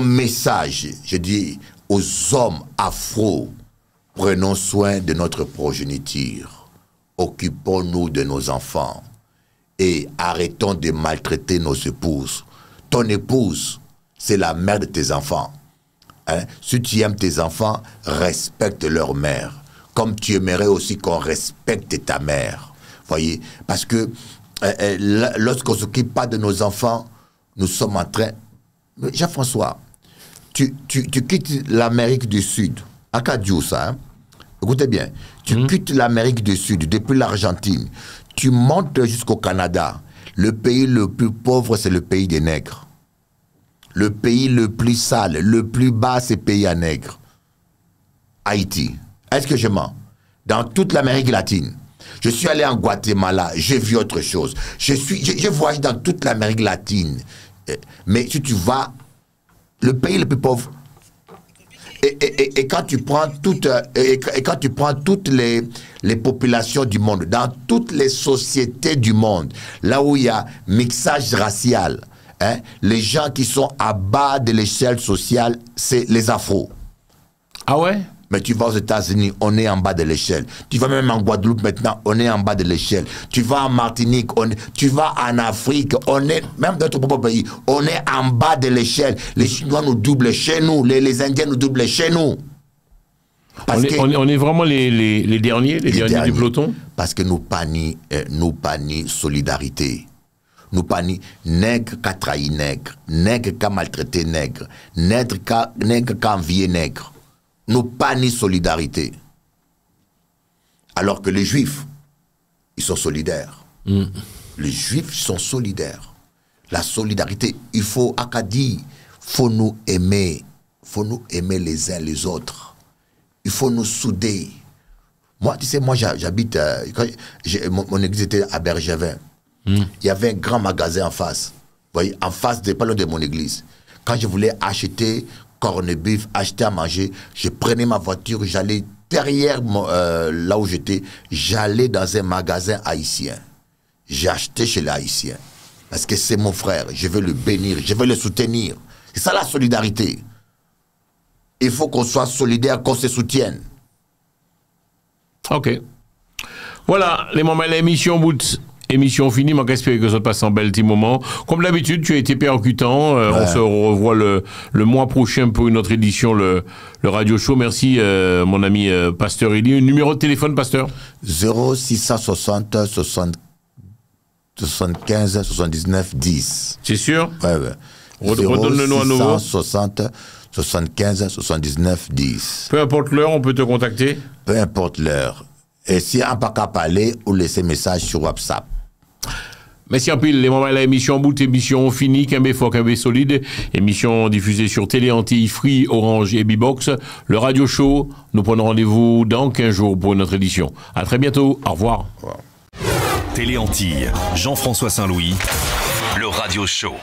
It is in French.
message, je dis aux hommes afro, prenons soin de notre progéniture, occupons-nous de nos enfants et arrêtons de maltraiter nos épouses. Ton épouse, c'est la mère de tes enfants. Hein? Si tu aimes tes enfants, respecte leur mère, comme tu aimerais aussi qu'on respecte ta mère. Voyez, parce que euh, euh, lorsqu'on lorsqu'on s'occupe pas de nos enfants, nous sommes en train. Jean-François, tu, tu, quittes l'Amérique du Sud, à ça, hein. écoutez bien, tu hmm. quittes l'Amérique du Sud, depuis l'Argentine, tu montes jusqu'au Canada. Le pays le plus pauvre, c'est le pays des nègres. Le pays le plus sale, le plus bas, c'est pays à nègres. Haïti. Est-ce que je mens Dans toute l'Amérique latine. Je suis allé en Guatemala, j'ai vu autre chose. Je, suis, je, je voyage dans toute l'Amérique latine. Euh, mais si tu vas le pays le plus pauvre. Et, quand tu prends toutes, et, quand tu prends toutes les, les populations du monde, dans toutes les sociétés du monde, là où il y a mixage racial, hein, les gens qui sont à bas de l'échelle sociale, c'est les afros. Ah ouais mais tu vas aux États-Unis, on est en bas de l'échelle. Tu vas même en Guadeloupe maintenant, on est en bas de l'échelle. Tu vas en Martinique, tu vas en Afrique, on est, même dans ton propre pays, on est en bas de l'échelle. Les Chinois nous doublent chez nous, les, Indiens nous doublent chez nous. on, est, vraiment les, derniers, les, derniers, du peloton Parce que nous panis, euh, nous ni solidarité nous pas nègre qu'a trahi nègre, nègre nègres, maltraité nègre, nègre qu'a envié nègre n'ont pas ni solidarité. Alors que les juifs, ils sont solidaires. Hmm. Les juifs sont solidaires. La solidarité, il faut, Akadi, faut nous aimer. faut nous aimer les uns les autres. Il faut nous souder. Moi, tu sais, moi, j'habite. Euh, mon, église était à Bergevin. Hmm. Il y avait un grand magasin en face. Vous voyez, en face, de, pas de mon église. Quand je voulais acheter cornebif, acheter à manger. Je prenais ma voiture, j'allais derrière euh, là où j'étais, j'allais dans un magasin haïtien. J'ai acheté chez les haïtiens. Parce que c'est mon frère, je veux le bénir, je veux le soutenir. C'est ça la solidarité. Il faut qu'on soit solidaire, qu'on se soutienne. Ok. Voilà, les moments l'émission bout. Émission finie, manque espérer que ça passe un bel petit moment. Comme d'habitude, tu as été percutant. Euh, on se revoit le, mois prochain pour une autre édition, le, le Radio Show. Merci, euh, mon ami euh, Pasteur Eli. Numéro de téléphone, Pasteur 0660 75 79 10. C'est sûr Oui, ouais. Redonne le à 75 79 10. Peu importe l'heure, on peut te contacter Peu importe l'heure. Et si un pas qu'à parler, ou laisser message sur WhatsApp. Merci à pile. Les moments de émission, bout, émission fini, qu'un Fort, qu'un Solide. Émission diffusée sur Télé Antilles, Free, Orange et B-Box. Le Radio Show, nous prenons rendez-vous dans 15 jours pour notre édition. À très bientôt. Au revoir. Au revoir. Télé Antilles, Jean-François Saint-Louis, le Radio Show.